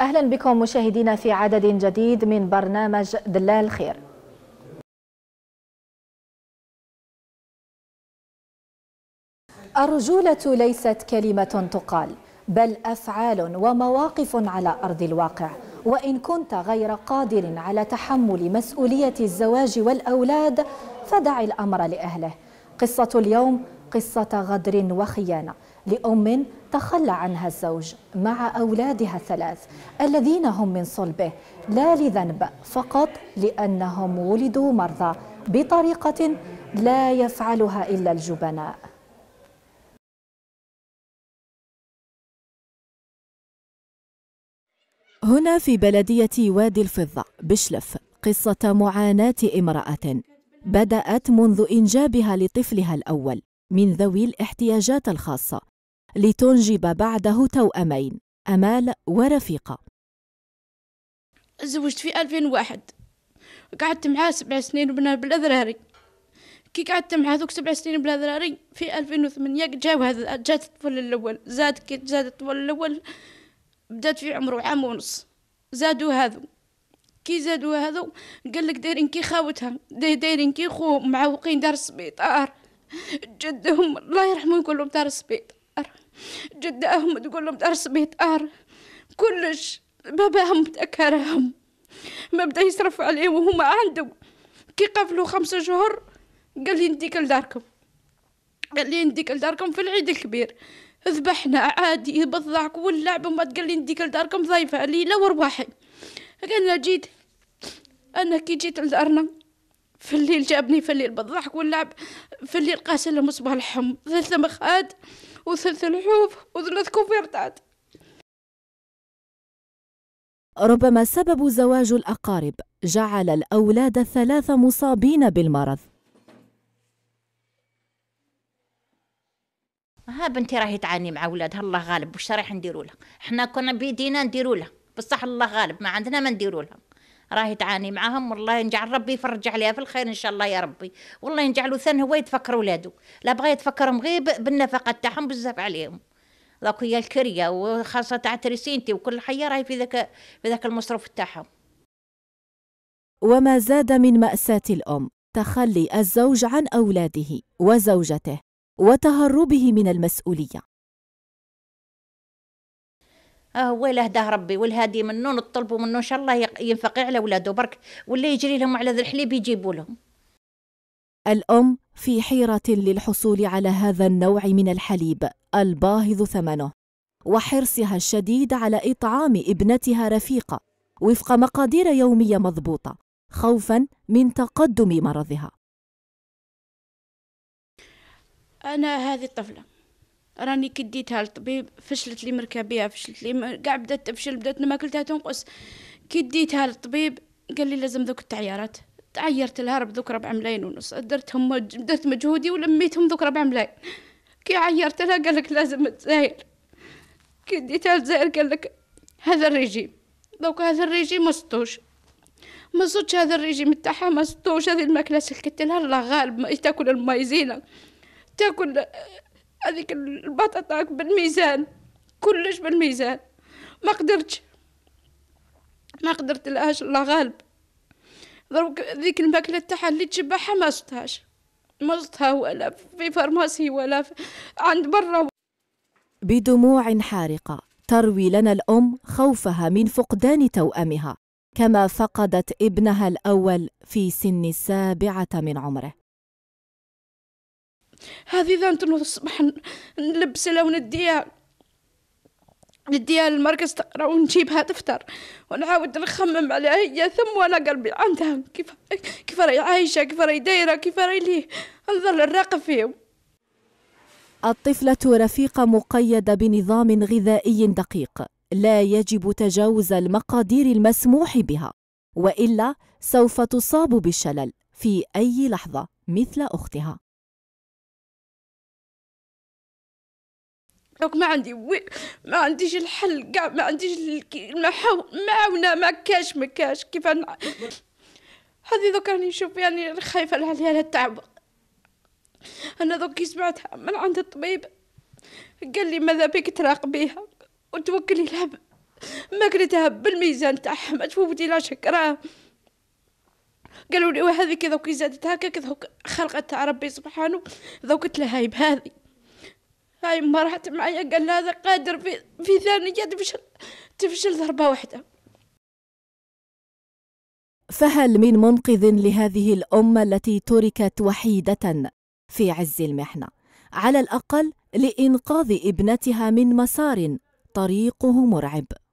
أهلا بكم مشاهدينا في عدد جديد من برنامج دلال خير الرجولة ليست كلمة تقال بل أفعال ومواقف على أرض الواقع وإن كنت غير قادر على تحمل مسؤولية الزواج والأولاد فدع الأمر لأهله قصة اليوم قصة غدر وخيانة لأم تخلى عنها الزوج مع أولادها الثلاث الذين هم من صلبه لا لذنب فقط لأنهم ولدوا مرضى بطريقة لا يفعلها إلا الجبناء هنا في بلدية وادي الفضة بشلف قصة معاناة امرأة بدأت منذ إنجابها لطفلها الأول من ذوي الاحتياجات الخاصة لتنجب بعده توأمين أمال ورفيقة تزوجت في 2001 قعدت معاه سبع سنين بلا ذراري كي قعدت مع هذوك سبع سنين بلا ذراري في 2008 جاو هذا جات الطفل الاول زاد كي زاد الطفل الاول بدات في عمره عام ونص زادوا هذو كي زادوا هذو قال لك دايرين كي خاوتها دايرين كي خوهم معوقين دار السبيطار جدهم الله يرحمهم كلهم دار السبيطار تقار جد تقول لهم درس بيتقار كلش باباهم تأكرهم ما بدا يصرف عليهم وهما عندهم كي قفلوا خمسة شهور قال لي نديك لداركم قال لي نديك لداركم في العيد الكبير ذبحنا عادي بضعك واللعب وما تقال لي نديك لداركم ضيفة ليلة ورواحي انا جيت انا كي جيت لدارنا في الليل جابني في الليل بالضحك واللعب في الليل قاسلهم صباح الحم ثلاثة مخاد وثلث الحوف وثلث كوفير تعد ربما سبب زواج الأقارب جعل الأولاد الثلاثة مصابين بالمرض ها بنتي راهي تعاني مع أولادها الله غالب واش رايح نديرولها احنا كنا بيدينا نديرولها بصح الله غالب ما عندنا ما نديرولها راهي تعاني معاهم والله ينجعل ربي يفرج عليها في الخير ان شاء الله يا ربي والله ينجعلو ثان هو يتفكر ولادو لا بغى يتفكرهم غير بالنفقه تاعهم بزاف عليهم ذاك هي الكريه وخاصه تاع تريسينتي وكل حيه راهي في ذاك في ذاك المصروف تاعهم وما زاد من ماساه الام تخلي الزوج عن اولاده وزوجته وتهربه من المسؤوليه اه ويله هداه ربي والهادي منه نطلبوا منه ان شاء الله ينفقي على ولاده برك واللي يجري لهم على ذي الحليب يجيبوا لهم الام في حيره للحصول على هذا النوع من الحليب الباهظ ثمنه وحرصها الشديد على اطعام ابنتها رفيقه وفق مقادير يوميه مضبوطه خوفا من تقدم مرضها انا هذه الطفله راني كديتها للطبيب فشلت لي مركبيها فشلت لي كاع بدات تفشل بدات ماكلتها تنقص كديتها للطبيب قال لي لازم ذوك التعيارات تعيرت لها ذوك ربع ملايين ونص درتهم درت مجهودي ولميتهم ذوك ربع ملايين كي عيرت لها قال لك لازم تزاير كي ديتها تزاير قال لك هذا الريجيم دوك هذا الريجيم مسطوش ما هذا الريجيم تاعها ما صدوش هذه الماكله سكت لها الله غالب تاكل المايزينا تاكل هذيك البطاطاك بالميزان كلش بالميزان ما قدرتش ما قدرت لهاش الله غالب دروك ذيك الماكلة تاعها اللي تشبعها ما صدتهاش ما صدتها ولا في فارماسي ولا في عند برا بدموع حارقة تروي لنا الأم خوفها من فقدان توأمها كما فقدت ابنها الأول في سن السابعة من عمره هذه اذا تنوض الصبح نلبسها ونديها نديها للمركز تقرا ونجيبها تفطر ونعاود نخمم عليها هي ثم وانا قلبي عندها كيف كيف راهي عايشه كيف راهي دايره كيف راهي ليه نظل نراقب فيهم الطفلة رفيقة مقيدة بنظام غذائي دقيق لا يجب تجاوز المقادير المسموح بها وإلا سوف تصاب بالشلل في أي لحظة مثل أختها دوك ما عندي وي ما عنديش الحل كاع ما عنديش المحاو معاونه ما كاش ما كاش كيف انا هذه دوك راني نشوف يعني خايفه على لها التعب انا دوك كي سمعتها من عند الطبيب قال لي ماذا بك تراقبيها وتوكلي لها ما كلتها بالميزان تاعها ما تفوتي لا راه قالوا لي وهذه كذا كي زادت هكا كذا خلقتها ربي سبحانه ذوقت لها هذه هاي ما راحت معايا قال هذا قادر في في ثانية تفشل تفشل ضربة واحدة فهل من منقذ لهذه الأمة التي تركت وحيدة في عز المحنة على الأقل لإنقاذ ابنتها من مسار طريقه مرعب